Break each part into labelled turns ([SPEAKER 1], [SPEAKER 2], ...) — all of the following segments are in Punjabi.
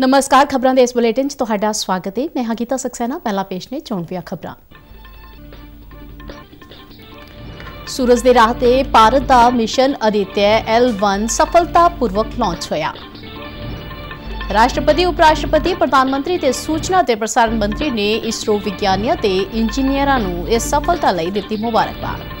[SPEAKER 1] ਨਮਸਕਾਰ ਖਬਰਾਂ ਦੇ ਇਸ ਬੁਲੇਟਿਨ 'ਚ ਤੁਹਾਡਾ ਸਵਾਗਤ ਹੈ ਮੈਂ ਹਕੀਤਾ ਸਕਸੈਨਾ ਪਹਿਲਾ ਪੇਸ਼ ਨੇ ਪਿਆ ਖਬਰਾਂ ਸੂਰਜ ਦੇ ਰਾਹ ਤੇ ਭਾਰਤ ਦਾ ਮਿਸ਼ਨ ਅਦਿੱਤਿਆ L1 ਸਫਲਤਾਪੂਰਵਕ ਲਾਂਚ ਹੋਇਆ ਰਾਸ਼ਟਰਪਤੀ ਉਪਰਾਸ਼ਟਰਪਤੀ ਪ੍ਰਧਾਨ ਮੰਤਰੀ ਤੇ ਸੂਚਨਾ ਤੇ ਪ੍ਰਸਾਰਣ ਮੰਤਰੀ ਨੇ ਇਸਰੋ ਵਿਗਿਆਨੀਆਂ ਤੇ ਇੰਜੀਨੀਅਰਾਂ ਨੂੰ ਇਸ ਸਫਲਤਾ ਲਈ ਦਿੱਤੀ ਮੁਬਾਰਕਬਾਦ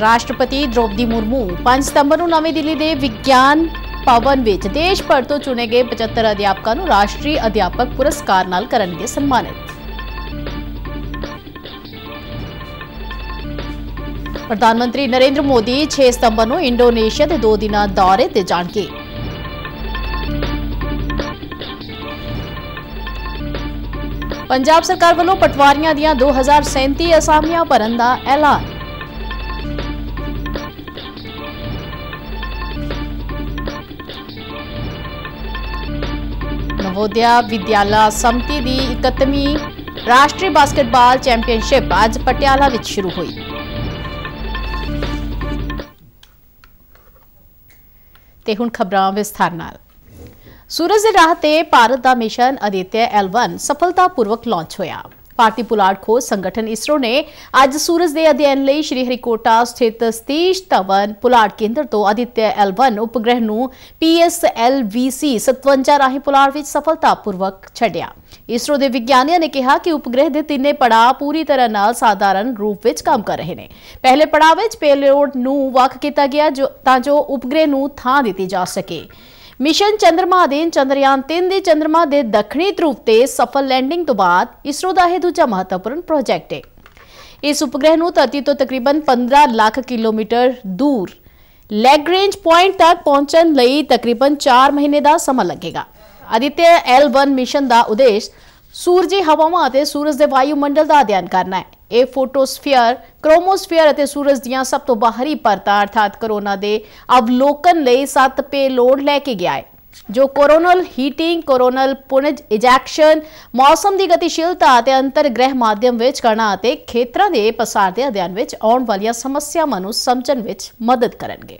[SPEAKER 1] ਰਾਸ਼ਟਰਪਤੀ ਦ੍ਰੋਪਦੀ ਮੁਰਮੂ 5 ਸਤੰਬਰ ਨੂੰ ਨਵੀਂ ਦਿੱਲੀ ਦੇ ਵਿਗਿਆਨ ਭਵਨ ਵਿੱਚ ਦੇਸ਼ ਭਰ ਤੋਂ ਚੁਣੇ ਗਏ 75 ਅਧਿਆਪਕਾਂ ਨੂੰ ਰਾਸ਼ਟਰੀ ਅਧਿਆਪਕ ਪੁਰਸਕਾਰ ਨਾਲ ਕਰਨਗੇ ਸਨਮਾਨਿਤ ਪ੍ਰਧਾਨ ਮੰਤਰੀ ਨਰਿੰਦਰ ਮੋਦੀ 6 ਸਤੰਬਰ ਨੂੰ ਇੰਡੋਨੇਸ਼ੀਆ ਦੇ 2 ਦਿਨਾਂ ਦੌਰੇ ਤੇ ਜਾਣਗੇ ਪੰਜਾਬ ਸਰਕਾਰ ਵੱਲੋਂ ਪਟਵਾਰੀਆਂ ਦੀਆਂ 2037 ਅਸਾਮੀਆਂ ਭਰਨ ਦਾ ਐਲਾਨ ਨਵੋਦਿਆ ਵਿਦਿਆਲਾ समिति ਦੀ 31ਵੀਂ ਰਾਸ਼ਟਰੀ ਬਾਸਕਟਬਾਲ ਚੈਂਪੀਅਨਸ਼ਿਪ ਅੱਜ ਪਟਿਆਲਾ ਵਿੱਚ ਸ਼ੁਰੂ ਹੋਈ ਤੇ ਹੁਣ ਖਬਰਾਂ ਵਿਸਥਾਰ ਨਾਲ ਸੂਰਜ ਦੇ ਰਾਹ ਤੇ ਭਾਰਤ ਦਾ ਮਿਸ਼ਨ ਅਦਿੱਤਿਆ L1 ਸਫਲਤਾਪੂਰਵਕ ਲਾਂਚ ਹੋਇਆ ਭਾਰਤੀ ਪੁਲਾੜ ਖੋਜ ਸੰਗਠਨ ਇਸਰੋ ਨੇ ਅੱਜ ਸੂਰਜ ਦੇ ਅਧਿਐਨ ਲਈ ਸ਼੍ਰੀ ਹਰੀਕੋਟਾ ਸਥਿਤ ਸਤੀਸ਼ ਤਵਨ ਪੁਲਾੜ ਕੇਂਦਰ ਤੋਂ ਆਦਿਤਿਆ ਐਲ1 ਉਪਗ੍ਰਹਿ ਨੂੰ PSLVC 57 ਰਾਹੀਂ ਪੁਲਾੜ ਵਿੱਚ ਸਫਲਤਾਪੂਰਵਕ ਛੱਡਿਆ ਇਸਰੋ ਦੇ ਵਿਗਿਆਨੀਆਂ ਨੇ ਕਿਹਾ ਕਿ ਉਪਗ੍ਰਹਿ ਦੇ ਤਿੰਨੇ ਪੜਾਅ ਪੂਰੀ ਤਰ੍ਹਾਂ ਨਾਲ ਸਾਧਾਰਨ ਰੂਪ ਵਿੱਚ ਕੰਮ ਕਰ ਰਹੇ ਨੇ ਪਹਿਲੇ ਪੜਾਅ ਵਿੱਚ ਪੇਲੋਡ ਨੂੰ ਵੱਖ ਕੀਤਾ ਗਿਆ ਜੋ ਤਾਂ ਜੋ ਉਪਗ੍ਰਹਿ ਨੂੰ ਥਾਂ ਦਿੱਤੀ ਜਾ ਸਕੇ ਮਿਸ਼ਨ ਚੰਦਰਮਾ ਦੇ ਚੰਦਰਯਾਨ 3 ਦੇ ਚੰਦਰਮਾ ਦੇ ਦੱਖਣੀ ਧਰੂਵ ਤੇ ਸਫਲ ਲੈਂਡਿੰਗ ਤੋਂ ਬਾਅਦ ਇਸਰੋ ਦਾ ਇਹ ਦੂਜਾ ਮਹੱਤਵਪੂਰਨ ਪ੍ਰੋਜੈਕਟ ਹੈ ਇਸ ਉਪਗ੍ਰਹਿ ਨੂੰ ਧਰਤੀ ਤੋਂ ਤਕਰੀਬਨ 15 ਲੱਖ ਕਿਲੋਮੀਟਰ ਦੂਰ ਲੈਗਰੇਂਜ ਪੁਆਇੰਟ ਤੱਕ ਪਹੁੰਚਣ ਲਈ ਤਕਰੀਬਨ 4 ਮਹੀਨੇ ਦਾ ਸਮਾਂ ਲੱਗੇਗਾ ਅਦਿੱਤਿਆ L1 ਮਿਸ਼ਨ ਦਾ ਉਦੇਸ਼ ਸੂਰਜੀ ਹਵਾਵਾਂ ਅਤੇ ਸੂਰਜ ਦੇ ਵਾਯੂਮੰਡਲ ਦਾ ਅਧਿਐਨ ਕਰਨਾ ਹੈ ਇਹ ਫੋਟੋਸਫੀਅਰ ਕ੍ਰੋਮੋਸਫੀਅਰ ਅਤੇ ਸੂਰਜ ਦੀਆਂ ਸਭ ਤੋਂ ਬਾਹਰੀ ਪਰਤਾਂ ਅਰਥਾਤ ਕਰੋਨਾ ਦੇ ਅਵਲੋਕਨ ਲਈ ਸੱਤ ਪੇ ਲੋਡ ਲੈ ਕੇ ਗਿਆ ਹੈ ਜੋ ਕੋਰੋਨਲ ਹੀਟਿੰਗ ਕੋਰੋਨਲ ਪੁਨਜ ਇਜੈਕਸ਼ਨ ਮੌਸਮ ਦੀ ਗਤੀਸ਼ੀਲਤਾ ਅਤੇ ਅੰਤਰਗ੍ਰਹਿ ਮਾਧਿਅਮ ਵਿੱਚ ਕਰਨਾ ਅਤੇ ਖੇਤਰਾਂ ਦੇ ਪਸਾਰ ਦੇ ਅਧਿਐਨ ਵਿੱਚ ਆਉਣ ਵਾਲੀਆਂ ਸਮੱਸਿਆਵਾਂ ਨੂੰ ਸਮਝਣ ਵਿੱਚ ਮਦਦ ਕਰਨਗੇ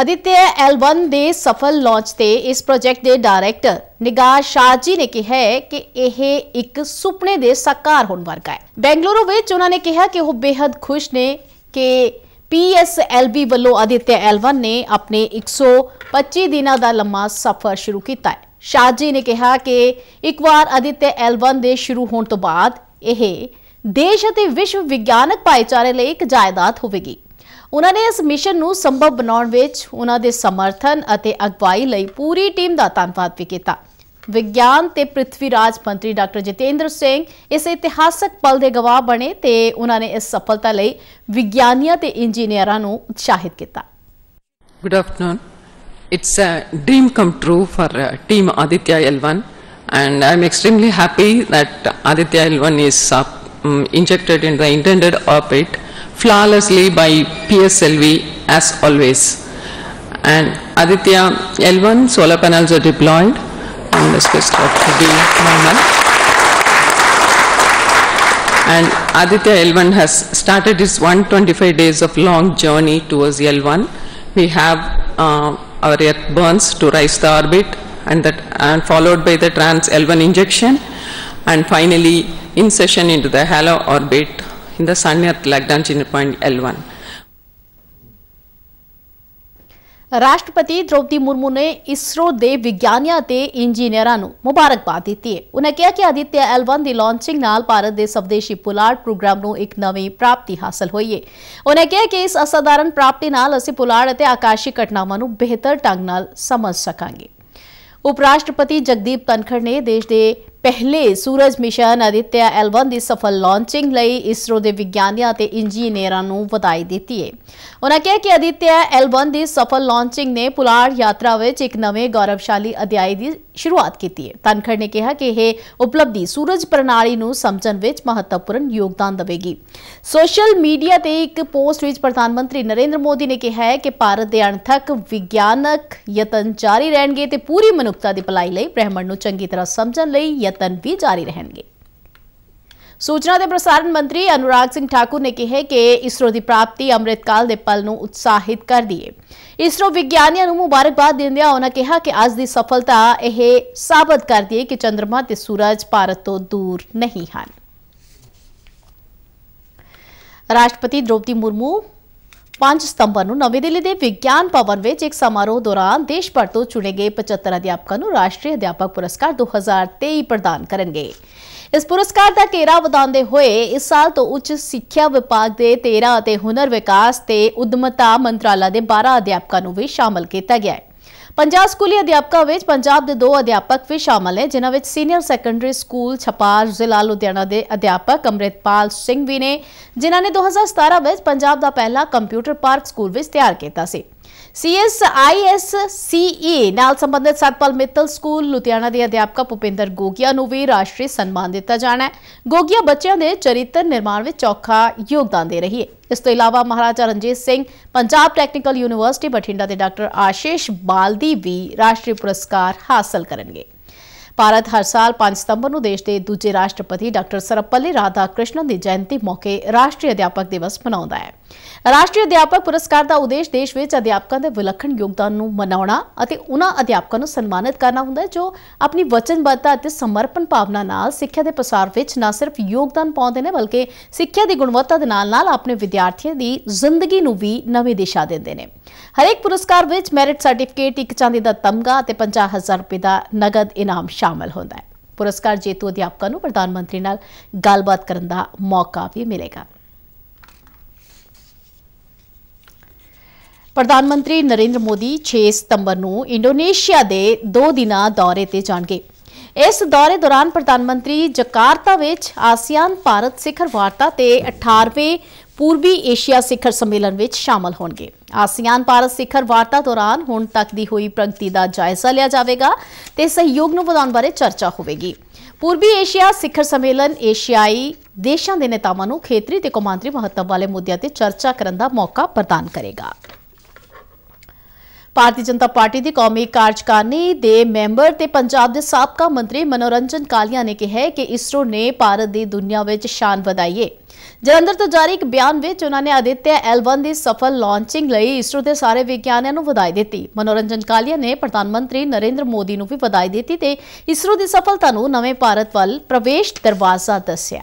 [SPEAKER 1] ਅਦਿੱਤਿਆ L1 ਦੇ ਸਫਲ ਲਾਂਚ ਤੇ ਇਸ ਪ੍ਰੋਜੈਕਟ ਦੇ ਡਾਇਰੈਕਟਰ ਨਿਗਾਹ ਜੀ ਨੇ ਕਿਹਾ ਕਿ ਇਹ ਇੱਕ ਸੁਪਨੇ ਦੇ ਸਾਕਾਰ ਹੋਣ ਵਰਗਾ ਹੈ ਬੈਂਗਲੁਰੂ ਵਿੱਚ ਉਹਨਾਂ ਨੇ ਕਿਹਾ ਕਿ ਉਹ ਬੇहद ਖੁਸ਼ ਨੇ ਕਿ PSLV ਵੱਲੋਂ ਅਦਿੱਤਿਆ L1 ਨੇ ਆਪਣੇ 125 ਦਿਨਾਂ ਦਾ ਲੰਮਾ ਸਫ਼ਰ ਸ਼ੁਰੂ ਕੀਤਾ ਹੈ ਜੀ ਨੇ ਕਿਹਾ ਕਿ ਇੱਕ ਵਾਰ ਅਦਿੱਤਿਆ L1 ਦੇ ਸ਼ੁਰੂ ਹੋਣ ਤੋਂ ਬਾਅਦ ਇਹ ਦੇਸ਼ ਅਤੇ ਵਿਸ਼ਵ ਵਿਗਿਆਨਕ ਭਾਈਚਾਰੇ ਲਈ ਇੱਕ ਜਾਇਦਾਦ ਹੋਵੇਗੀ ਉਹਨਾਂ ਨੇ ਇਸ ਮਿਸ਼ਨ ਨੂੰ ਸੰਭਵ ਬਣਾਉਣ ਵਿੱਚ ਉਹਨਾਂ ਦੇ ਸਮਰਥਨ ਅਤੇ ਅਗਵਾਈ ਲਈ ਪੂਰੀ ਟੀਮ ਦਾ ਧੰਨਵਾਦ ਵੀ ਕੀਤਾ ਵਿਗਿਆਨ ਤੇ ਪ੍ਰithvi ਰਾਜ ਮੰਤਰੀ ਡਾਕਟਰ ਜਤੇਂਦਰ ਸਿੰਘ ਇਸ ਇਤਿਹਾਸਕ ਪਲ ਦੇ ਗਵਾਹ ਬਣੇ ਤੇ ਉਹਨਾਂ ਨੇ ਇਸ ਸਫਲਤਾ ਲਈ ਵਿਗਿਆਨੀਆਂ ਤੇ ਇੰਜੀਨੀਅਰਾਂ ਨੂੰ ਉਤਸ਼ਾਹਿਤ ਕੀਤਾ good afternoon it's a dream come true for team Aditya L1 and am extremely happy that Aditya L1 is injected in the intended ਆਪਰੇਟ flawlessly by PSLV as always. And Aditya L1 solar panels are deployed on the spacecraft D normal. And Aditya L1 has started its 125 days of long journey towards L1. We have uh, our earth burns to rise the orbit and that and followed by the trans L1 injection and finally insertion into the halo orbit in the Sanyat Lagrangian point L1. ਰਾਸ਼ਟਰਪਤੀ ਦ੍ਰੋਪਦੀ ਮੁਰਮੂ ਨੇ ਇਸਰੋ ਦੇ ਵਿਗਿਆਨੀਆਂ ਤੇ ਇੰਜੀਨੀਅਰਾਂ ਨੂੰ ਮੁਬਾਰਕਬਾਦ ਦਿੱਤੀ ਹੈ। ਉਹਨਾਂ ਕਿਹਾ ਕਿ ਆਦਿਤਿਆ L1 ਦੀ ਲਾਂਚਿੰਗ ਨਾਲ ਭਾਰਤ ਦੇ ਸਵਦੇਸ਼ੀ ਪੁਲਾੜ ਪ੍ਰੋਗਰਾਮ ਨੂੰ ਇੱਕ ਨਵੀਂ ਪ੍ਰਾਪਤੀ ਹਾਸਲ ਹੋਈ ਹੈ। ਉਹਨਾਂ ਕਿਹਾ ਕਿ ਇਸ ਅਸਾਧਾਰਨ ਪ੍ਰਾਪਤੀ ਨਾਲ ਅਸੀਂ ਪੁਲਾੜ ਅਤੇ ਆਕਾਸ਼ੀ ਘਟਨਾਵਾਂ ਨੂੰ ਬਿਹਤਰ ਢੰਗ ਨਾਲ ਸਮਝ ਸਕਾਂਗੇ। ਉਪ ਰਾਸ਼ਟਰਪਤੀ ਜਗਦੀਪ ਤਨਖੜ ਨੇ ਦੇਸ਼ ਦੇ ਪਹਿਲੇ ਸੂਰਜ ਮਿਸ਼ਨ ਅਦਿੱਤਿਆ ਐਲ1 ਦੀ ਸਫਲ ਲਾਂਚਿੰਗ ਲਈ ਇਸਰੋ ਦੇ ਵਿਗਿਆਨੀਆਂ ਤੇ ਇੰਜੀਨੀਅਰਾਂ ਨੂੰ ਵਧਾਈ ਦਿੱਤੀ ਹੈ ਉਹਨਾਂ ਕਿਹਾ ਕਿ ਅਦਿੱਤਿਆ ਐਲ1 ਦੀ ਸਫਲ ਲਾਂਚਿੰਗ ਨੇ ਪੁਲਾੜ ਯਾਤਰਾ ਵਿੱਚ ਇੱਕ ਨਵੇਂ ਗੌਰਵਸ਼ਾਲੀ ਅਧਿਆਇ ਦੀ ਸ਼ੁਰੂਆਤ ਕੀਤੀ ਹੈ ਤਨਖੜ ਨੇ ਕਿਹਾ ਕਿ ਇਹ ਉਪਲਬਧੀ ਸੂਰਜ ਪ੍ਰਣਾਲੀ ਨੂੰ ਸਮਝਣ ਵਿੱਚ ਮਹੱਤਵਪੂਰਨ ਯੋਗਦਾਨ ਦੇਵੇਗੀ ਸੋਸ਼ਲ ਮੀਡੀਆ ਤੇ ਇੱਕ ਪੋਸਟ ਵਿੱਚ ਪ੍ਰਧਾਨ ਮੰਤਰੀ ਨਰਿੰਦਰ ਮੋਦੀ ਨੇ ਕਿਹਾ ਹੈ ਕਿ ਭਾਰਤ ਦੇ ਅਣਥੱਕ ਵਿਗਿਆਨਕ ਯਤਨ ਜਾਰੀ ਰਹਿਣਗੇ ਤੇ ਪੂਰੀ ਮਨੁੱਖਤਾ ਦੀ ਭਲਾਈ ਲਈ ਬ੍ਰਹਿਮੰਡ ਨੂੰ ਚੰਗੀ ਤਰ੍ਹਾਂ ਸਮਝਣ ਲਈ यत्न भी जारी रहेंगे सूचना के प्रसारण मंत्री अनुराग सिंह ठाकुर ने कहा कि इसरो की प्राप्ति अमृतकाल के पल में उत्साहित कर दिए इसरो विज्ञानियों मुबारकबाद देंद्या उन्होंने कहा कि अज की सफलता यह साबित कर दिए कि चंद्रमा के सूरज भारत तो दूर नहीं हैं राष्ट्रपति द्रौपदी मुर्मू 5 ਸਤੰਬਰ ਨੂੰ ਨਵੀਂ ਦਿੱਲੀ ਦੇ ਵਿਗਿਆਨ ਭਵਨ ਵਿੱਚ ਇੱਕ ਸਮਾਰੋਹ ਦੌਰਾਨ ਦੇਸ਼ ਭਰ ਤੋਂ ਚੁਣੇ ਗਏ 75 ਅਧਿਆਪਕਾਂ ਨੂੰ ਰਾਸ਼ਟਰੀ ਅਧਿਆਪਕ ਪੁਰਸਕਾਰ 2023 ਪ੍ਰਦਾਨ ਕਰਨਗੇ ਇਸ ਪੁਰਸਕਾਰ ਦਾ ਘੇਰਾ ਵਧਾਉਂਦੇ ਹੋਏ ਇਸ ਸਾਲ ਤੋਂ ਉੱਚ ਸਿੱਖਿਆ ਵਿਭਾਗ ਦੇ 13 ਅਤੇ ਹੁਨਰ ਵਿਕਾਸ ਤੇ ਉਦਮਤਾ ਮੰਤਰਾਲਾ ਦੇ 12 ਅਧਿਆਪਕਾਂ ਨੂੰ ਵੀ ਸ਼ਾਮਲ ਕੀਤਾ ਗਿਆ ਹੈ ਪੰਜਾਬ ਸਕੂਲੀ ਅਧਿਆਪਕਾਂ ਵਿੱਚ ਪੰਜਾਬ ਦੇ ਦੋ ਅਧਿਆਪਕ ਵੀ ਸ਼ਾਮਲ ਨੇ ਜਿਨ੍ਹਾਂ ਵਿੱਚ ਸੀਨੀਅਰ ਸੈਕੰਡਰੀ ਸਕੂਲ ਛਪਾਰ ਜ਼ਿਲ੍ਹਾ ਲੁਧਿਆਣਾ ਦੇ ਅਧਿਆਪਕ ਅਮਰਿਤਪਾਲ ਸਿੰਘ ਵੀ ਨੇ ਜਿਨ੍ਹਾਂ ਨੇ 2017 ਵਿੱਚ ਪੰਜਾਬ ਦਾ ਪਹਿਲਾ ਕੰਪਿਊਟਰ ਪਾਰਕ ਸਕੂਲ ਵਿੱਚ ਤਿਆਰ ਕੀਤਾ ਸੀ CSISCE ਨਾਲ ਸੰਬੰਧਿਤ ਸਤਪਾਲ ਮਿੱਤਲ ਸਕੂਲ ਲੁਧਿਆਣਾ ਦੇ ਅਧਿਆਪਕ ਭੁਪਿੰਦਰ ਗੋਗਿਆ ਨੂੰ ਵੀ ਰਾਸ਼ਟਰੀ ਸਨਮਾਨ ਦਿੱਤਾ ਜਾਣਾ ਹੈ ਗੋਗਿਆ ਬੱਚਿਆਂ ਦੇ ਚਰਿੱਤਰ ਨਿਰਮਾਣ ਵਿੱਚ ਚੌਖਾ ਯੋਗਦਾਨ ਦੇ ਰਹੀ ਹੈ ਇਸ ਤੋਂ ਇਲਾਵਾ ਮਹਾਰਾਜਾ ਰਣਜੀਤ ਸਿੰਘ ਪੰਜਾਬ ਟੈਕਨੀਕਲ ਯੂਨੀਵਰਸਿਟੀ ਬਠਿੰਡਾ ਦੇ ਡਾਕਟਰ ਆਸ਼ੀਸ਼ ਬਾਲਦੀ ਵੀ ਰਾਸ਼ਟਰੀ ਪੁਰਸਕਾਰ ਹਾਸਲ ਕਰਨਗੇ ਭਾਰਤ ਹਰ ਸਾਲ 5 ਸਤੰਬਰ ਨੂੰ ਦੇਸ਼ ਦੇ ਦੂਜੇ ਰਾਸ਼ਟਰਪਤੀ ਡਾਕਟਰ ਸਰਪੱਲੀ ਰਾਧਾ ਕ੍ਰਿਸ਼ਨਨ ਦੀ ਜਯੰਤੀ ਮੌਕੇ ਰਾਸ਼ਟਰੀ ਅਧਿਆਪਕ ਦਿਵਸ ਮਨਾਉਂਦਾ ਹੈ ਰਾਸ਼ਟਰੀ ਅਧਿਆਪਕ ਪੁਰਸਕਾਰ ਦਾ ਉਦੇਸ਼ ਦੇਸ਼ ਵਿੱਚ ਅਧਿਆਪਕਾਂ ਦੇ ਵਿਲੱਖਣ ਯੋਗਦਾਨ ਨੂੰ ਮਨਾਉਣਾ ਅਤੇ ਉਹਨਾਂ ਅਧਿਆਪਕਾਂ ਨੂੰ ਸਨਮਾਨਿਤ ਕਰਨਾ ਹੁੰਦਾ ਹੈ ਜੋ ਆਪਣੀ ਵਚਨਬੱਧਤਾ ਅਤੇ ਸਮਰਪਣ ਭਾਵਨਾ ਨਾਲ ਸਿੱਖਿਆ ਦੇ ਪ੍ਰਸਾਰ ਵਿੱਚ ਨਾ ਸਿਰਫ ਯੋਗਦਾਨ ਪਾਉਂਦੇ ਨੇ ਬਲਕਿ ਸਿੱਖਿਆ ਦੀ ਗੁਣਵੱਤਾ ਦੇ ਨਾਲ-ਨਾਲ ਆਪਣੇ ਵਿਦਿਆਰਥੀਆਂ ਦੀ ਜ਼ਿੰਦਗੀ ਨੂੰ ਵੀ ਨਵੀਂ ਦਿਸ਼ਾ ਦਿੰਦੇ ਨੇ ਹਰੇਕ ਪੁਰਸਕਾਰ ਵਿੱਚ ਮੈਰਿਟ ਸਰਟੀਫਿਕੇਟ ਇੱਕ ਚਾਂਦੀ ਦਾ ਤਮਗਾ ਅਤੇ 50000 ਰੁਪਏ ਦਾ ਨਗਦ ਇਨਾਮ ਸ਼ਾਮਲ ਹੁੰਦਾ ਹੈ ਪੁਰਸਕਾਰ ਜੇਤੂ ਅਧਿਆਪਕਾਂ ਨੂੰ ਪ੍ਰਧਾਨ ਮੰਤਰੀ ਨਾਲ ਗੱਲਬਾਤ ਕਰਨ ਦਾ ਮੌਕਾ ਵੀ ਮਿਲੇਗਾ ਪ੍ਰਧਾਨ ਮੰਤਰੀ ਨਰਿੰਦਰ ਮੋਦੀ 6 ਸਤੰਬਰ ਨੂੰ ਇੰਡੋਨੇਸ਼ੀਆ ਦੇ 2 ਦਿਨਾਂ ਦੌਰੇ ਤੇ ਜਾਣਗੇ ਇਸ ਦੌਰੇ ਦੌਰਾਨ ਪ੍ਰਧਾਨ ਮੰਤਰੀ ਜਕਾਰਤਾ ਵਿੱਚ ਆਸੀਆਨ ਭਾਰਤ ਸਿਖਰ ਵਾਰਤਾ ਤੇ 18ਵੇਂ ਪੂਰਬੀ ਏਸ਼ੀਆ ਸਿਖਰ ਸੰਮੇਲਨ ਵਿੱਚ ਸ਼ਾਮਲ ਹੋਣਗੇ ਆਸੀਆਨ ਭਾਰਤ ਸਿਖਰ ਵਾਰਤਾ ਦੌਰਾਨ ਹੁਣ ਤੱਕ ਦੀ ਹੋਈ ਪ੍ਰਗਤੀ ਦਾ ਜਾਇਜ਼ਾ ਲਿਆ ਜਾਵੇਗਾ ਤੇ ਸਹਿਯੋਗ ਨੂੰ ਵਧਾਉਣ ਬਾਰੇ ਚਰਚਾ ਹੋਵੇਗੀ ਪੂਰਬੀ ਏਸ਼ੀਆ ਸਿਖਰ ਸੰਮੇਲਨ ਏਸ਼ੀਆਈ ਦੇਸ਼ਾਂ ਦੇ ਨੇਤਾਵਾਂ ਨੂੰ ਖੇਤਰੀ ਤੇ ਕੌਮਾਂਤਰੀ ਮਹੱਤਵ ਵਾਲੇ ਮੁੱਦਿਆਂ ਤੇ ਚਰਚਾ ਕਰਨ ਦਾ ਮੌਕਾ ਪ੍ਰਦਾਨ ਕਰੇਗਾ ਭਾਰਤੀ ਜਨਤਾ ਪਾਰਟੀ ਦੀ ਕੌਮੀ ਕਾਰਜਕਾਰਨੀ ਦੇ ਮੈਂਬਰ ਤੇ ਪੰਜਾਬ ਦੇ ਸਾਬਕਾ ਮੰਤਰੀ ਮਨੋਰੰਜਨ ਕਾਲੀਆ ਨੇ ਕਿਹਾ ਕਿ ਇਸਰੋ ਨੇ ਭਾਰਤ ਦੀ ਦੁਨੀਆ ਵਿੱਚ ਸ਼ਾਨ ਵਧਾਈਏ ਜਲੰਧਰ ਤੋਂ ਜਾਰੀ ਇੱਕ ਬਿਆਨ ਵਿੱਚ ਉਹਨਾਂ ਨੇ ਅਦਿੱਤਿਆ L1 ਦੀ ਸਫਲ ਲਾਂਚਿੰਗ ਲਈ ਇਸਰੋ ਦੇ ਸਾਰੇ ਵਿਗਿਆਨੀਆਂ ਨੂੰ ਵਧਾਈ ਦਿੱਤੀ ਮਨੋਰੰਜਨ ਕਾਲੀਆ ਨੇ ਪ੍ਰਧਾਨ ਮੰਤਰੀ ਨਰਿੰਦਰ ਮੋਦੀ ਨੂੰ ਵੀ ਵਧਾਈ ਦਿੱਤੀ ਤੇ ਇਸਰੋ ਦੀ ਸਫਲਤਾ ਨੂੰ ਨਵੇਂ ਭਾਰਤ ਵੱਲ ਪ੍ਰਵੇਸ਼ ਦਰਵਾਜ਼ਾ ਦੱਸਿਆ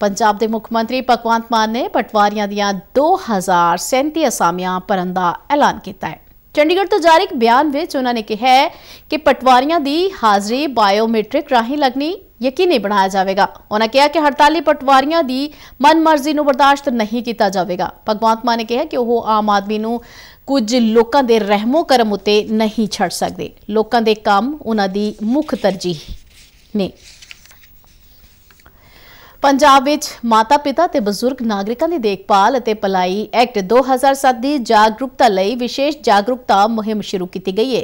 [SPEAKER 1] ਪੰਜਾਬ ਦੇ ਮੁੱਖ ਮੰਤਰੀ ਭਗਵੰਤ ਮਾਨ ਨੇ ਪਟਵਾਰੀਆਂ ਦੀਆਂ 2037 ਅਸਾਮੀਆਂ ਭਰਨ ਦਾ ਐਲਾਨ ਕੀਤਾ ਹੈ ਚੰਡੀਗੜ੍ਹ ਤੋਂ ਜਾਰੀ ਇੱਕ ਬਿਆਨ ਵਿੱਚ ਉਹਨਾਂ ਨੇ ਕਿਹਾ ਹੈ ਕਿ ਪਟਵਾਰੀਆਂ ਦੀ ਹਾਜ਼ਰੀ ਬਾਇਓਮੈਟ੍ਰਿਕ ਰਾਹੀਂ ਲੱਗਣੀ ਯਕੀਨੀ ਬਣਾਇਆ ਜਾਵੇਗਾ ਉਹਨਾਂ ਕਿਹਾ ਕਿ ਹੜਤਾਲੀ ਪਟਵਾਰੀਆਂ ਦੀ ਮਨਮਰਜ਼ੀ ਨੂੰ ਬਰਦਾਸ਼ਤ ਨਹੀਂ ਕੀਤਾ ਜਾਵੇਗਾ ਭਗਵੰਤ ਮਾਨ ਨੇ ਕਿਹਾ ਕਿ ਉਹ ਆਮ ਆਦਮੀ ਨੂੰ ਕੁਝ ਲੋਕਾਂ ਦੇ ਰਹਿਮੋ ਕਰਮ ਉਤੇ ਨਹੀਂ ਛੱਡ ਸਕਦੇ ਲੋਕਾਂ ਦੇ ਕੰਮ ਉਹਨਾਂ ਦੀ ਮੁੱਖ ਤਰਜੀਹ ਨੇ ਪੰਜਾਬ ਵਿੱਚ ਮਾਤਾ-ਪਿਤਾ ਤੇ ਬਜ਼ੁਰਗ ਨਾਗਰਿਕਾਂ ਦੀ ਦੇਖਭਾਲ ਅਤੇ ਪਲਾਈ ਐਕਟ 2007 ਦੀ ਜਾਗਰੂਕਤਾ ਲਈ ਵਿਸ਼ੇਸ਼ ਜਾਗਰੂਕਤਾ ਮੁਹਿੰਮ ਸ਼ੁਰੂ ਕੀਤੀ ਗਈ ਹੈ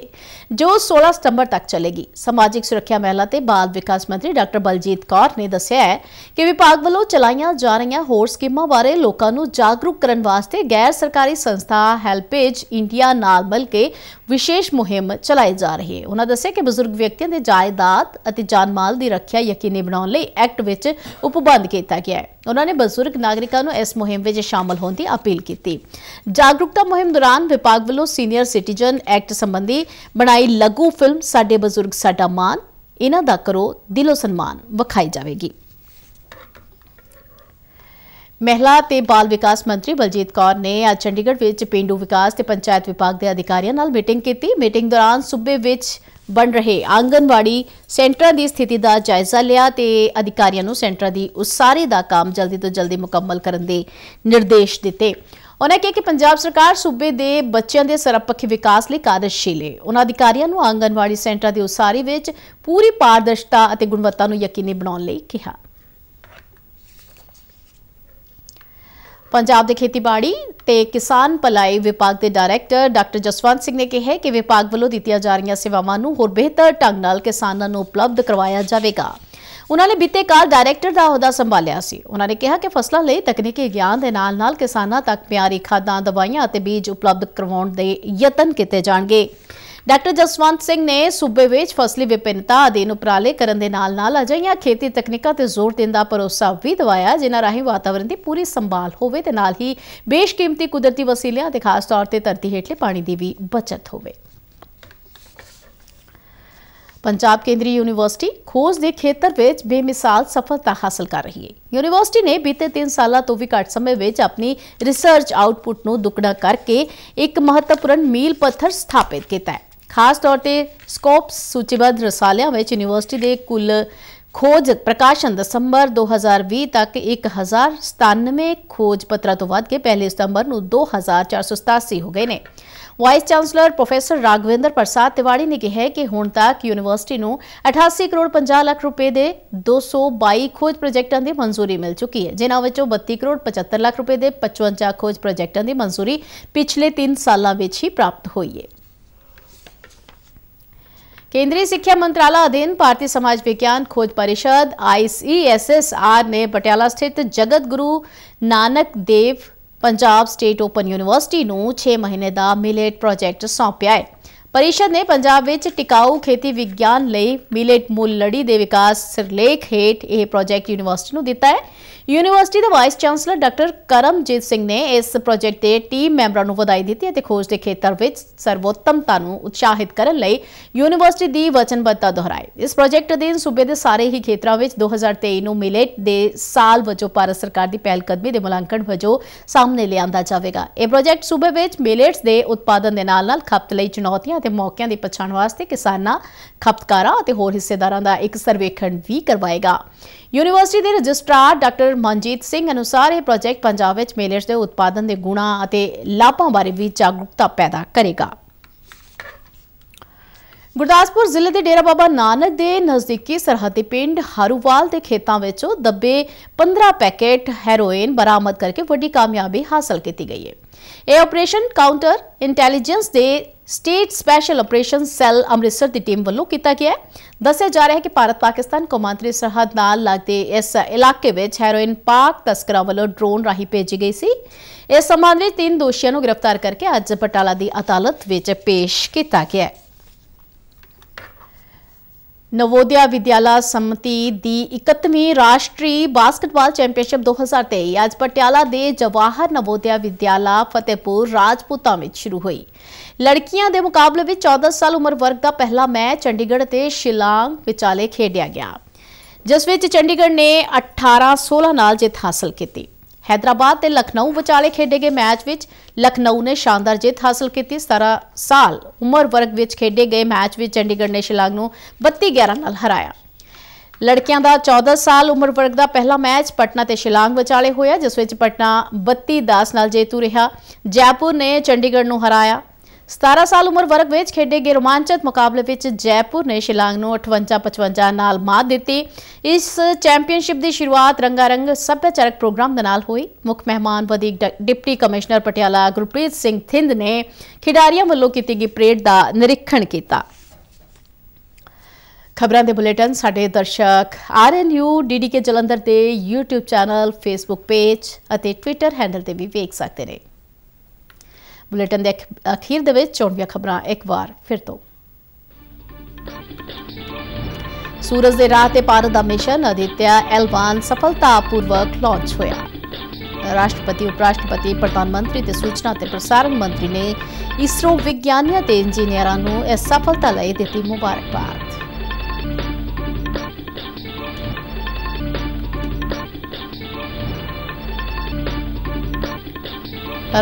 [SPEAKER 1] ਜੋ 16 ਸਤੰਬਰ ਤੱਕ ਚੱਲੇਗੀ ਸਮਾਜਿਕ ਸੁਰੱਖਿਆ ਮਹਿਲਾ ਤੇ ਬਾਲ ਵਿਕਾਸ ਮੰਤਰੀ ਡਾਕਟਰ ਬਲਜੀਤ ਕੌਰ ਨੇ ਦੱਸਿਆ ਹੈ ਕਿ ਵਿਭਾਗ ਵੱਲੋਂ ਚਲਾਈਆਂ ਜਾ ਰਹੀਆਂ ਹੋਰ ਸਕੀਮਾਂ ਬਾਰੇ ਲੋਕਾਂ ਨੂੰ ਜਾਗਰੂਕ ਕਰਨ ਵਾਸਤੇ ਗੈਰ ਸਰਕਾਰੀ ਸੰਸਥਾ ਹੈਲਪੇਜ ਇੰਡੀਆ ਨਾਲ ਮਿਲ ਕੇ ਵਿਸ਼ੇਸ਼ ਮੁਹਿੰਮ ਚਲਾਈ ਜਾ ਰਹੀ ਹੈ ਉਹਨਾਂ ਦੱਸਿਆ ਕਿ ਬਜ਼ੁਰਗ ਵਿਅਕਤੀਆਂ ਦੇ ਜਾਇਦਾਦ ਅਤੇ ਜਾਨਮਾਲ ਦੀ ਰੱਖਿਆ ਯਕੀਨੀ ਬਣਾਉਣ ਲਈ ਐਕਟ ਵਿੱਚ ਉਪ ਬੰਦ ਕੀਤਾ ਗਿਆ ਹੈ ਉਹਨਾਂ ਨੇ ਬਜ਼ੁਰਗ ਨਾਗਰਿਕਾਂ ਨੂੰ ਇਸ ਮੁਹਿੰਮ ਵਿੱਚ ਸ਼ਾਮਲ ਹੋਣ ਦੀ ਅਪੀਲ ਕੀਤੀ ਜਾਗਰੂਕਤਾ ਮੁਹਿੰਮ ਦੌਰਾਨ ਵਿਭਾਗ ਵੱਲੋਂ ਸੀਨੀਅਰ ਸਿਟੀਜ਼ਨ ਐਕਟ ਸੰਬੰਧੀ ਬਣਾਈ ਲਘੂ ਫਿਲਮ ਸਾਡੇ ਬਜ਼ੁਰਗ ਸਾਡਾ ਮਾਨ ਇਹਨਾਂ ਦਾ ਕਰੋ ਦਿਲੋਂ ਸਨਮਾਨ ਵਿਖਾਈ ਜਾਵੇਗੀ ਮਹਿਲਾ ਤੇ ਬਾਲ ਵਿਕਾਸ ਮੰਤਰੀ ਬਲਜੀਤ ਕੌਰ ਨੇ ਅੱਜ ਚੰਡੀਗੜ੍ਹ ਵਿੱਚ ਪਿੰਡੂ ਵਿਕਾਸ ਤੇ ਪੰਚਾਇਤ ਵਿਭਾਗ ਦੇ ਅਧਿਕਾਰੀਆਂ ਨਾਲ ਮੀਟਿੰਗ ਕੀਤੀ ਮੀਟਿੰਗ ਦੌਰਾਨ ਸੂਬੇ ਵਿੱਚ ਬਣ ਰਹੇ ਆਂਗਨਵਾੜੀ ਸੈਂਟਰਾਂ ਦੀ ਸਥਿਤੀ ਦਾ ਜਾਇਜ਼ਾ ਲਿਆ ਤੇ ਅਧਿਕਾਰੀਆਂ ਨੂੰ ਸੈਂਟਰਾਂ ਦੀ ਉਸਾਰੀ ਦਾ ਕੰਮ ਜਲਦੀ ਤੋਂ ਜਲਦੀ ਮੁਕੰਮਲ ਕਰਨ ਦੇ ਨਿਰਦੇਸ਼ ਦਿੱਤੇ ਉਹਨਾਂ ਕਿਹਾ ਕਿ ਪੰਜਾਬ ਸਰਕਾਰ ਸੂਬੇ ਦੇ ਬੱਚਿਆਂ ਦੇ ਸਰਬਪੱਖੀ ਵਿਕਾਸ ਲਈ ਕਾਰਜਸ਼ੀਲ ਹੈ ਉਹਨਾਂ ਅਧਿਕਾਰੀਆਂ ਨੂੰ ਆਂਗਨਵਾੜੀ ਸੈਂਟਰਾਂ ਦੀ ਉਸਾਰੀ ਵਿੱਚ ਪੂਰੀ ਪਾਰਦਰਸ਼ਤਾ ਅਤੇ ਗੁਣਵੱਤਾ ਨੂੰ ਯਕੀਨੀ ਬਣਾਉਣ ਲਈ ਕਿਹਾ ਪੰਜਾਬ ਦੇ ਖੇਤੀਬਾੜੀ ਤੇ ਕਿਸਾਨ ਭਲਾਈ ਵਿਭਾਗ ਦੇ ਡਾਇਰੈਕਟਰ ਡਾਕਟਰ ਜਸਵੰਤ ਸਿੰਘ ਨੇ ਕਿਹਾ ਕਿ ਵਿਭਾਗ ਵੱਲੋਂ ਦਿੱਤੀਆਂ ਜਾ ਰਹੀਆਂ ਸੇਵਾਵਾਂ ਨੂੰ ਹੋਰ ਬਿਹਤਰ ਢੰਗ ਨਾਲ ਕਿਸਾਨਾਂ ਨੂੰ ਉਪਲਬਧ ਕਰਵਾਇਆ ਜਾਵੇਗਾ ਉਹਨਾਂ ਨੇ ਬੀਤੇ ਕਾਲ ਡਾਇਰੈਕਟਰ ਦਾ ਅਹੁਦਾ ਸੰਭਾਲਿਆ ਸੀ ਉਹਨਾਂ ਨੇ ਕਿਹਾ ਕਿ ਫਸਲਾਂ ਲਈ ਤਕਨੀਕੀ ਗਿਆਨ ਦੇ ਨਾਲ-ਨਾਲ ਕਿਸਾਨਾਂ ਤੱਕ ਪਿਆਰੀ ਖਾਦਾਂ ਦਵਾਈਆਂ ਅਤੇ ਬੀਜ ਉਪਲਬਧ ਕਰਵਾਉਣ ਦੇ ਯਤਨ ਕੀਤੇ ਜਾਣਗੇ ਡਾਕਟਰ ਜਸਵੰਤ ਸਿੰਘ ਨੇ ਸੂਬੇ ਵਿੱਚ ਫਸਲੀ ਵਿਭਿੰਨਤਾ ਅਧੀਨ ਉਪਰਾਲੇ ਕਰਨ ਦੇ ਨਾਲ-ਨਾਲ ਅਜਿਹੀਆਂ ਖੇਤੀ ਤਕਨੀਕਾਂ ਤੇ ਜ਼ੋਰ ਦੇਣ ਦਾ ਭਰੋਸਾ ਵੀ ਦਵਾਇਆ ਜਿਨ੍ਹਾਂ ਰਾਹੀਂ ਵਾਤਾਵਰਣ ਦੀ ਪੂਰੀ ਸੰਭਾਲ ਹੋਵੇ ਤੇ ਨਾਲ ਹੀ ਬੇਸ਼ਕੀਮਤੀ ਕੁਦਰਤੀ ਵਸੀਲਿਆਂ ਤੇ ਖਾਸ ਤੌਰ ਤੇ ਧਰਤੀ ਹੇਠਲੇ ਪਾਣੀ ਦੀ ਵੀ ਬਚਤ ਹੋਵੇ ਪੰਜਾਬ ਕੇਂਦਰੀ ਯੂਨੀਵਰਸਿਟੀ ਖੋਜ ਦੇ ਖੇਤਰ ਵਿੱਚ ਬੇਮਿਸਾਲ ਸਫਲਤਾ ਹਾਸਲ ਕਰ ਰਹੀ ਹੈ ਯੂਨੀਵਰਸਿਟੀ ਨੇ ਬੀਤੇ 3 ਸਾਲਾਂ ਤੋਂ ਵੀ ਘੱਟ ਸਮੇਂ ਵਿੱਚ ਆਪਣੀ ਰਿਸਰਚ ਆਊਟਪੁੱਟ ਨੂੰ ਦੁੱਗਣਾ ਕਰਕੇ ਇੱਕ ਮਹੱਤਵਪੂਰਨ ਮੀਲ ਪੱਥਰ ਸਥਾਪਿਤ ਕੀਤਾ ਹੈ ਖਾਸ ਤੌਰ ਤੇ ਸਕੋਪਸ ਸੂਚੀਬੱਧ ਰਸਾਲਿਆਂ ਵਿੱਚ ਯੂਨੀਵਰਸਿਟੀ ਦੇ ਕੁੱਲ ਖੋਜ ਪ੍ਰਕਾਸ਼ਨ ਦਸੰਬਰ 2020 ਤੱਕ 1097 ਖੋਜ ਪੱਤਰਾਂ ਤੋਂ ਵੱਧ ਕੇ ਪਹਿਲੇ ਸਤੰਬਰ ਨੂੰ 2487 ਹੋ ਗਏ ਨੇ vice chancellor professor Raghvinder Prasad Tiwari ਨੇ ਕਿਹਾ ਕਿ ਹੁਣ ਤੱਕ ਯੂਨੀਵਰਸਿਟੀ ਨੂੰ 88 ਕਰੋੜ 50 ਲੱਖ ਰੁਪਏ ਦੇ 222 ਖੋਜ ਪ੍ਰੋਜੈਕਟਾਂ ਦੀ ਮਨਜ਼ੂਰੀ ਮਿਲ ਚੁੱਕੀ ਹੈ ਜਿਨ੍ਹਾਂ ਵਿੱਚੋਂ 32 ਕਰੋੜ 75 ਲੱਖ ਰੁਪਏ ਦੇ 55 ਖੋਜ ਪ੍ਰੋਜੈਕਟਾਂ ਦੀ ਮਨਜ਼ੂਰੀ ਪਿਛਲੇ 3 ਸਾਲਾਂ ਵਿੱਚ ਹੀ ਪ੍ਰਾਪਤ ਹੋਈ ਹੈ केंद्रीय शिक्षा मंत्रालय अधीन भारतीय समाज विज्ञान खोज परिषद आईसीएसएसआर ने पटियाला स्थित Jagat Guru Nanak Dev Punjab state open university ਨੂੰ 6 ਮਹੀਨੇ ਦਾ ਮਿਲੇਟ ਪ੍ਰੋਜੈਕਟ ਸੌਂਪਿਆ ਹੈ ਪਰਿਸ਼ਦ ਨੇ ਪੰਜਾਬ ਵਿੱਚ ਟਿਕਾਊ ਖੇਤੀ ਵਿਗਿਆਨ ਲਈ ਮਿਲੇਟ ਮੂਲ ਲੜੀ ਦੇ ਵਿਕਾਸ ਸਿਰਲੇਖ ਹੇਠ ਇਹ ਪ੍ਰੋਜੈਕਟ ਯੂਨੀਵਰਸਿਟੀ ਨੂੰ ਦਿੱਤਾ ਹੈ ਯੂਨੀਵਰਸਿਟੀ ਦੇ vice chancellor doctor Karamjit Singh ਨੇ ਇਸ ਪ੍ਰੋਜੈਕਟ ਦੇ ਟੀਮ ਮੈਂਬਰਾਂ ਨੂੰ ਵਧਾਈ ਦਿੱਤੀ ਅਤੇ ਖੋਜ ਦੇ ਖੇਤਰ ਵਿੱਚ ਸਰਵੋਤਮਤਾ ਨੂੰ ਉਤਸ਼ਾਹਿਤ ਕਰਨ ਲਈ ਯੂਨੀਵਰਸਿਟੀ ਦੀ ਵਚਨਬੱਧਤਾ ਦੁਹਰਾਈ ਇਸ ਪ੍ਰੋਜੈਕਟ ਅਧੀਨ ਸੂਬੇ ਦੇ ਸਾਰੇ ਹੀ ਖੇਤਰਾਂ ਵਿੱਚ 2023 ਨੂੰ ਮਿਲੇਟ ਦੇ ਸਾਲ ਵਜੋਂ ਭਾਰਤ ਸਰਕਾਰ ਦੀ ਪਹਿਲ ਕਦਮੀ ਦੇ ਮੁਲਾਂਕਣ ਵਜੋਂ ਸਾਹਮਣੇ ਲਿਆਂਦਾ ਜਾਵੇਗਾ ਇਹ ਪ੍ਰੋਜੈਕਟ ਸੂਬੇ ਵਿੱਚ ਮਿਲੇਟਸ ਦੇ ਉਤਪਾਦਨ ਦੇ ਨਾਲ-ਨਾਲ ਖਪਤ ਲਈ ਚੁਣੌਤੀਆਂ ਅਤੇ ਮੌਕਿਆਂ ਦੀ ਪਛਾਣ ਵਾਸਤੇ ਕਿਸਾਨਾਂ ਖਪਤਕਾਰਾਂ ਅਤੇ ਹੋਰ ਹਿੱਸੇਦਾਰਾਂ ਦਾ ਇੱਕ ਸਰਵੇਖਣ ਵੀ ਕਰਵਾਏਗਾ ਯੂਨੀਵਰਸਿਟੀ ਦੇ ਰਜਿਸਟਰਾਰ ਡਾਕਟਰ ਮਨਜੀਤ ਸਿੰਘ ਅਨੁਸਾਰ ਇਹ ਪ੍ਰੋਜੈਕਟ ਪੰਜਾਬ ਵਿੱਚ ਮੇਲੇਟਸ ਦੇ ਉਤਪਾਦਨ ਦੇ ਗੁਣਾਂ ਅਤੇ ਲਾਭਾਂ ਬਾਰੇ ਵੀ ਜਾਗਰੂਕਤਾ ਪੈਦਾ ਕਰੇਗਾ ਗੁਰਦਾਸਪੁਰ ਜ਼ਿਲ੍ਹੇ ਦੇ ਡੇਰਾ ਬਾਬਾ ਨਾਨਕ ਦੇ ਨਜ਼ਦੀਕੀ ਸਰਹੱਦੀ ਪਿੰਡ ਹਰੂਵਾਲ ਦੇ ਖੇਤਾਂ ਵਿੱਚੋਂ ਦੱਬੇ 15 ਪੈਕੇਟ ਹੈਰੋਇਨ ਬਰਾਮਦ ਕਰਕੇ ਵੱਡੀ ਕਾਮਯਾਬੀ ਹਾਸਲ ਕੀਤੀ ਗਈ ਹੈ ਇਹ ਆਪਰੇਸ਼ਨ ਕਾਊਂਟਰ ਇੰਟੈਲੀਜੈਂਸ ਦੇ state special operation cell Amritsar ਦੀ ਟੀਮ ਵੱਲੋਂ ਕੀਤਾ ਗਿਆ ਹੈ ਦੱਸਿਆ ਜਾ ਰਿਹਾ ਹੈ ਕਿ ਭਾਰਤ ਪਾਕਿਸਤਾਨ ਕੌਮਾਂਤਰੀ ਸਰਹੱਦ ਨਾਲ ਲੱਗਦੇ ਇਸ ਇਲਾਕੇ ਵਿੱਚ ਹੈਰੋਇਨ ਪਾਕ ਤਸਕਰਾਂ ਵੱਲੋਂ ਡਰੋਨ ਰਾਹੀਂ ਭੇਜੀ ਗਈ ਸੀ ਇਸ ਸਬੰਧ ਵਿੱਚ ਤਿੰਨ ਦੋਸ਼ੀਆਂ ਨੂੰ ਗ੍ਰਿਫਤਾਰ ਕਰਕੇ ਅੱਜ ਪਟਾਲਾ ਦੀ ਅਦਾਲਤ ਵਿੱਚ ਪੇਸ਼ ਕੀਤਾ ਗਿਆ ਹੈ ਨਵੋਦਿਆ ਵਿਦਿਆਲਾ ਸਮਤੀ ਦੀ 31ਵੀਂ ਰਾਸ਼ਟਰੀ ਬਾਸਕਟਬਾਲ ਚੈਂਪੀਅਨਸ਼ਿਪ 2023 ਅੱਜ ਪਟਿਆਲਾ ਦੇ ਜਵਾਹਰ ਨਵੋਦਿਆ ਵਿਦਿਆਲਾ ਫਤਿਹਪੁਰ ਰਾਜਪੂਤਾਂ ਵਿੱਚ ਸ਼ੁਰੂ ਹੋਈ ਲੜਕੀਆਂ ਦੇ ਮੁਕਾਬਲੇ ਵਿੱਚ 14 ਸਾਲ ਉਮਰ ਵਰਗ ਦਾ ਪਹਿਲਾ ਮੈਚ ਚੰਡੀਗੜ੍ਹ ਤੇ ਸ਼ਿਲਾਂਗ ਵਿਚਾਲੇ ਖੇਡਿਆ ਗਿਆ ਜਿਸ ਵਿੱਚ ਚੰਡੀਗੜ੍ਹ ਨੇ 18-16 ਨਾਲ ਜਿੱਤ ਹਾਸਲ ਕੀਤੀ ਹੈਦਰਾਬਾਦ ਤੇ ਲਖਨਊ ਵਿਚਾਲੇ ਖੇਡੇ ਗਏ ਮੈਚ ਵਿੱਚ ਲਖਨਊ ਨੇ ਸ਼ਾਨਦਾਰ ਜਿੱਤ ਹਾਸਲ ਕੀਤੀ 17 ਸਾਲ ਉਮਰ ਵਰਗ ਵਿੱਚ ਖੇਡੇ ਗਏ ਮੈਚ ਵਿੱਚ ਚੰਡੀਗੜ੍ਹ ਨੇ ਸ਼ਿਲਾਂਗ ਨੂੰ 32-11 ਨਾਲ ਹਰਾਇਆ ਲੜਕੀਆਂ ਦਾ 14 ਸਾਲ ਉਮਰ ਵਰਗ ਦਾ ਪਹਿਲਾ ਮੈਚ ਪਟਨਾ ਤੇ ਸ਼ਿਲਾਂਗ ਵਿਚਾਲੇ ਹੋਇਆ ਜਿਸ ਵਿੱਚ ਪਟਨਾ 32-10 ਨਾਲ ਜੇਤੂ ਰਿਹਾ ਜੈਪੁਰ ਨੇ ਚੰਡੀਗੜ੍ਹ ਨੂੰ ਹਰਾਇਆ 17 ਸਾਲ ਉਮਰ ਵਰਗ ਵਿੱਚ ਖੇਡੇ ਗਏ ਰੋਮਾਂਚਕ ਮੁਕਾਬਲੇ ਵਿੱਚ ਜੈਪੁਰ ਨੇ ਸ਼ਿਲਾਂਗ ਨੂੰ 58-55 ਨਾਲ ਮਾਤ ਦਿੱਤੀ ਇਸ ਚੈਂਪੀਅਨਸ਼ਿਪ ਦੀ ਸ਼ੁਰੂਆਤ ਰੰਗਾਰੰਗ ਸੱਭਿਆਚਾਰਕ ਪ੍ਰੋਗਰਾਮ ਦੇ ਨਾਲ ਹੋਈ ਮੁੱਖ ਮਹਿਮਾਨ ਵਧੀਕ ਡਿਪਟੀ ਕਮਿਸ਼ਨਰ ਪਟਿਆਲਾ ਗੁਰਪ੍ਰੀਤ ਸਿੰਘ ਥਿੰਦ ਨੇ ਖਿਡਾਰੀਆਂ ਵੱਲੋਂ ਕੀਤੀ ਗਈ ਪ੍ਰੇਡ ਦਾ ਨਿਰੀਖਣ ਕੀਤਾ ਖਬਰਾਂ ਦੇ ਬੁਲੇਟਿਨ ਸਾਡੇ ਦਰਸ਼ਕ RNU DDK ਜਲੰਧਰ ਦੇ YouTube ਚੈਨਲ Facebook ਪੇਜ ਅਤੇ Twitter ਹੈਂਡਲ ਤੇ ਵੀ ਵੇਖ ਸਕਦੇ ਨੇ ਬੁਲੇਟਿਨ ਦੇ ਅਖੀਰ ਦੇ ਵਿੱਚ ਚੋਣਵੀਆਂ ਖਬਰਾਂ ਇੱਕ ਵਾਰ ਫਿਰ ਤੋਂ ਸੂਰਜ ਦੇ ਰਾਹ ਤੇ ਪਾਰ ਦਾ ਮਿਸ਼ਨ ਅਦਿੱਤਿਆ ਐਲਵਾਨ ਸਫਲਤਾਪੂਰਵਕ ਲਾਂਚ ਹੋਇਆ ਰਾਸ਼ਟਰਪਤੀ ਉਪਰਾਸ਼ਟਰਪਤੀ ਪ੍ਰਧਾਨ ਮੰਤਰੀ ਤੇ ਸੂਚਨਾ ਤੇ ਪ੍ਰਸਾਰਣ ਮੰਤਰੀ ਨੇ ਇਸਰੋ ਵਿਗਿਆਨੀਆਂ ਤੇ ਇੰਜੀਨੀਅਰਾਂ ਨੂੰ ਇਸ ਸਫਲਤਾ ਲਈ ਦਿੱਤੀ ਮੁਬਾਰਕਬਾਦ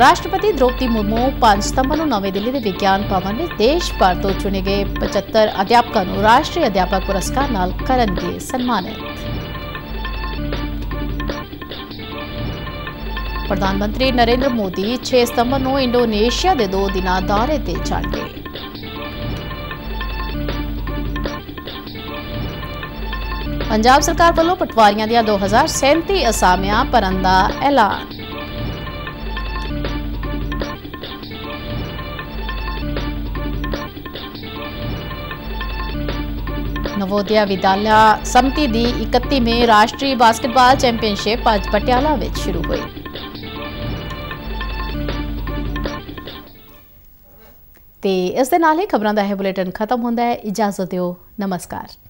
[SPEAKER 1] ਰਾਸ਼ਟਰਪਤੀ द्रौपदी ਮੁਰਮੂ 5 ਸਤੰਬਰ ਨੂੰ ਨਵੀਂ ਦਿੱਲੀ ਦੇ ਵਿਗਿਆਨ ਭਵਨ ਵਿੱਚ ਦੇਸ਼ ਭਰ ਤੋਂ ਚੁਣੇ ਗਏ 75 ਅਧਿਆਪਕਾਂ ਨੂੰ ਰਾਸ਼ਟਰੀ ਅਧਿਆਪਕ ਪੁਰਸਕਾਰ ਨਾਲ ਕਰਨਗੇ ਸਨਮਾਨਿਤ ਪ੍ਰਧਾਨ ਮੰਤਰੀ ਨਰਿੰਦਰ ਮੋਦੀ 6 ਸਤੰਬਰ ਨੂੰ ਇੰਡੋਨੇਸ਼ੀਆ ਦੇ 2 ਦਿਨਾਂ ਦੌਰੇ ਤੇ ਜਾਣਗੇ ਪੰਜਾਬ ਸਰਕਾਰ ਵੱਲੋਂ ਪਟਵਾਰੀਆਂ ਦੀਆਂ 2037 ਅਸਾਮੀਆਂ ਪਰੰਦਾ ਐਲਾਨ ਨਵੋਦਿਆ ਵਿਦਿਆਲਾ ਸਮਤੀ ਦੀ 31ਵੀਂ ਰਾਸ਼ਟਰੀ ਬਾਸਕਟਬਾਲ ਚੈਂਪੀਅਨਸ਼ਿਪ ਅੱਜ ਪਟਿਆਲਾ ਵਿੱਚ ਸ਼ੁਰੂ ਹੋਈ। ਤੇ ਇਸ ਦੇ ਨਾਲ ਹੀ ਖਬਰਾਂ ਦਾ ਇਹ ਬੁਲੇਟਿਨ ਖਤਮ ਹੁੰਦਾ ਹੈ ਇਜਾਜ਼ਤ ਦਿਓ ਨਮਸਕਾਰ